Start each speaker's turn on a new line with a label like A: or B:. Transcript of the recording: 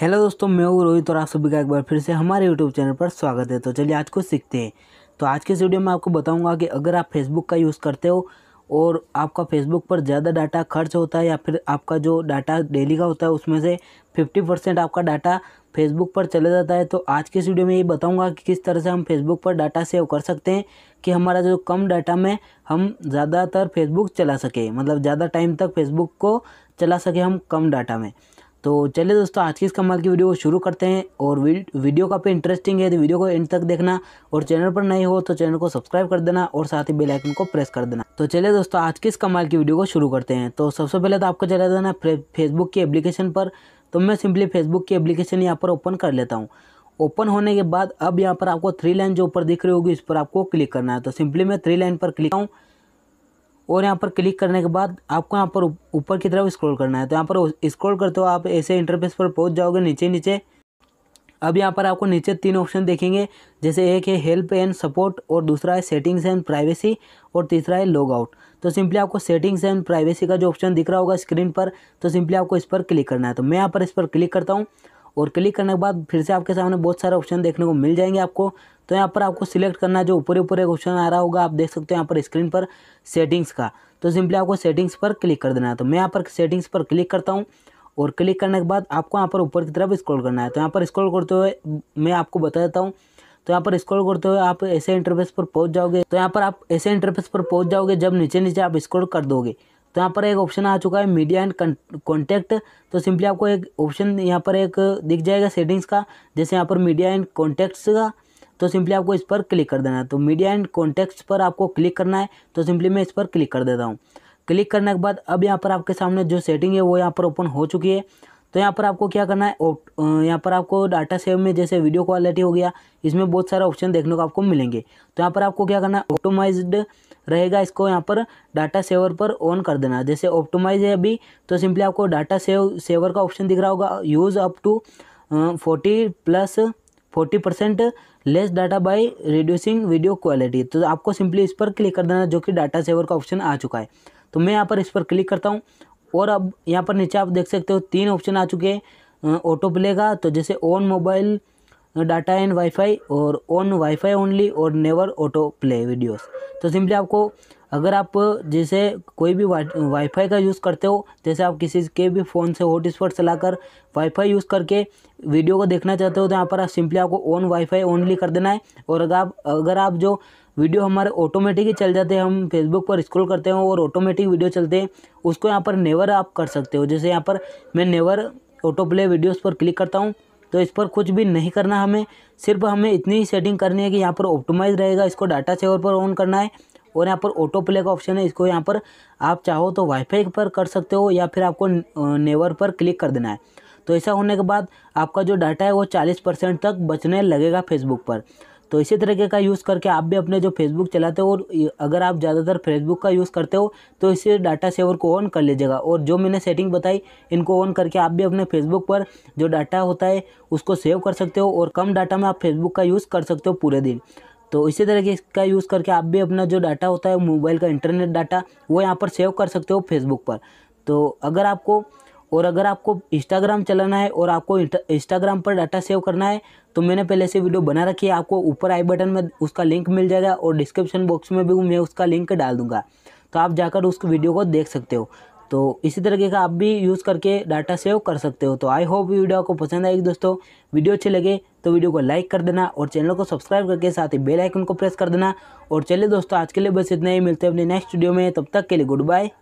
A: hello दोस्तों मैं हूँ रोहित और आप सभी का एक बार फिर से हमारे यूट्यूब चैनल पर स्वागत है तो चलिए आज कुछ सीखते हैं तो आज के इस वीडियो में आपको बताऊंगा कि अगर आप फेसबुक का यूज़ करते हो और आपका फेसबुक पर ज़्यादा डाटा खर्च होता है या फिर आपका जो डाटा डेली का होता है उसमें से फिफ्टी परसेंट आपका डाटा फेसबुक पर चला जाता है तो आज के इस वीडियो में ये बताऊँगा कि किस तरह से हम फेसबुक पर डाटा सेव कर सकते हैं कि हमारा जो कम डाटा में हम ज़्यादातर फेसबुक चला सकें मतलब ज़्यादा टाइम तक फेसबुक को चला सकें हम कम डाटा में तो चलिए दोस्तों आज की इस कमाल की वीडियो को शुरू करते हैं और वीडियो काफ़ी इंटरेस्टिंग है तो वीडियो को एंड तक देखना और चैनल पर नए हो तो चैनल को सब्सक्राइब कर देना और साथ ही बेल आइकन को प्रेस कर देना तो चलिए दोस्तों आज की इस कमाल की वीडियो को शुरू करते हैं तो सबसे पहले तो आपको चला जाना फेसबुक की एप्लीकेशन पर तो मैं सिंपली फेसबुक की एप्लीकेशन यहाँ पर ओपन कर लेता हूँ ओपन होने के बाद अब यहाँ पर आपको थ्री लाइन जो ऊपर दिख रही होगी इस पर आपको क्लिक करना है तो सिंपली मैं थ्री लाइन पर क्लिक करूँ और यहाँ पर क्लिक करने के बाद आपको यहाँ पर ऊपर की तरफ स्क्रॉल करना है तो यहाँ पर स्क्रॉल करते हो आप ऐसे इंटरफेस पर पहुँच जाओगे नीचे नीचे अब यहाँ पर आपको नीचे तीन ऑप्शन देखेंगे जैसे एक है हेल्प एंड सपोर्ट और दूसरा है सेटिंग्स एंड प्राइवेसी और तीसरा है लॉग आउट तो सिंपली आपको सेटिंग्स एंड प्राइवेसी का जो ऑप्शन दिख रहा होगा स्क्रीन पर तो सिंपली आपको इस पर क्लिक करना है तो मैं यहाँ पर इस पर क्लिक करता हूँ और क्लिक करने के बाद फिर से आपके सामने बहुत सारे ऑप्शन देखने को मिल जाएंगे आपको तो यहाँ पर आपको सिलेक्ट करना है जो ऊपर ऊपर एक ऑप्शन आ रहा होगा आप देख सकते हो यहाँ पर स्क्रीन पर सेटिंग्स का तो सिंपली आपको सेटिंग्स पर क्लिक कर देना है तो मैं यहाँ पर सेटिंग्स पर क्लिक करता हूँ और क्लिक करने के बाद आपको यहाँ पर ऊपर की तरफ स्क्रॉल करना है तो यहाँ पर स्क्रॉल करते हुए मैं आपको बता देता हूँ तो यहाँ पर स्क्रॉल करते हुए आप ऐसे इंटरफेस पर पहुँच जाओगे तो यहाँ पर आप ऐसे इंटरफेस पर पहुँच जाओगे जब नीचे नीचे आप स्क्रॉल कर दोगे तो यहाँ पर एक ऑप्शन आ चुका है मीडिया एंड कॉन्टैक्ट तो सिंपली आपको एक ऑप्शन यहाँ पर एक दिख जाएगा सेटिंग्स का जैसे यहाँ पर मीडिया एंड कॉन्टैक्ट्स का तो सिंपली आपको इस पर क्लिक कर देना है तो मीडिया एंड कॉन्टैक्ट्स पर आपको क्लिक करना है तो सिंपली मैं इस पर क्लिक कर देता हूँ क्लिक करने के बाद अब यहाँ पर आपके सामने जो सेटिंग है वो यहाँ पर ओपन हो चुकी है तो यहाँ पर आपको क्या करना है यहाँ पर आपको डाटा सेव में जैसे वीडियो क्वालिटी हो गया इसमें बहुत सारे ऑप्शन देखने को आपको मिलेंगे तो यहाँ पर आपको क्या करना है ऑप्टोमाइज्ड रहेगा इसको यहाँ पर डाटा सेवर पर ऑन कर देना जैसे ऑप्टोमाइज है अभी तो सिंपली आपको डाटा सेव सेवर का ऑप्शन दिख रहा होगा use up to forty plus forty percent less data by reducing video quality तो आपको सिंपली इस पर क्लिक कर देना जो कि डाटा सेवर का ऑप्शन आ चुका है तो मैं यहाँ पर इस पर क्लिक करता हूँ और अब यहाँ पर नीचे आप देख सकते हो तीन ऑप्शन आ चुके हैं ऑटो प्ले का तो जैसे on mobile data and wifi और ऑन वाईफाई ओनली और नेवर ऑटो प्ले वीडियोस तो सिंपली आपको अगर आप जैसे कोई भी वाई वाईफाई का यूज़ करते हो जैसे आप किसी के भी फ़ोन से हॉटस्पॉट चलाकर वाईफाई यूज़ करके वीडियो को देखना चाहते हो तो यहाँ पर आप सिंपली आपको ऑन वाईफाई ओनली कर देना है और अगर आप अगर आप जो वीडियो हमारे ऑटोमेटिक ही चल जाते हैं हम फेसबुक पर स्क्रॉल करते हैं और ऑटोमेटिक वीडियो चलते हैं उसको यहाँ पर नेवर आप कर सकते हो जैसे यहाँ पर मैं नेवर ऑटो प्ले वीडियोज़ पर क्लिक करता हूँ तो इस पर कुछ भी नहीं करना हमें सिर्फ हमें इतनी ही सेटिंग करनी है कि यहाँ पर ऑप्टोमाइज रहेगा इसको डाटा सेवर पर ऑन करना है और यहाँ पर ऑटो प्ले का ऑप्शन है इसको यहाँ पर आप चाहो तो वाईफाई पर कर सकते हो या फिर आपको नेवर पर क्लिक कर देना है तो ऐसा होने के बाद आपका जो डाटा है वो चालीस परसेंट तक बचने लगेगा फेसबुक पर तो इसी तरीके का यूज़ करके आप भी अपने जो फेसबुक चलाते हो और अगर आप ज़्यादातर फेसबुक का यूज़ करते हो तो इसे डाटा सेवर को ऑन कर लीजिएगा और जो मैंने सेटिंग बताई इनको ऑन करके आप भी अपने फेसबुक पर जो डाटा होता है उसको सेव कर सकते हो और कम डाटा में आप फेसबुक का यूज़ कर सकते हो पूरे दिन तो इसी तरह इसका यूज़ करके आप भी अपना जो डाटा होता है मोबाइल का इंटरनेट डाटा वो यहाँ पर सेव कर सकते हो फेसबुक पर तो अगर आपको और अगर आपको इंस्टाग्राम चलाना है और आपको इंस्टाग्राम पर डाटा सेव करना है तो मैंने पहले से वीडियो बना रखी है आपको ऊपर आई बटन में उसका लिंक मिल जाएगा और डिस्क्रिप्शन बॉक्स में भी मैं उसका लिंक डाल दूंगा तो आप जाकर उस वीडियो को देख सकते हो तो इसी तरीके का आप भी यूज़ करके डाटा सेव कर सकते हो तो आई होप वीडियो आपको पसंद आएगी दोस्तों वीडियो अच्छी लगे तो वीडियो को लाइक कर देना और चैनल को सब्सक्राइब करके साथ ही बेल आइकन को प्रेस कर देना और चलिए दोस्तों आज के लिए बस इतना ही मिलते हैं अपने नेक्स्ट वीडियो में तब तक के लिए गुड बाय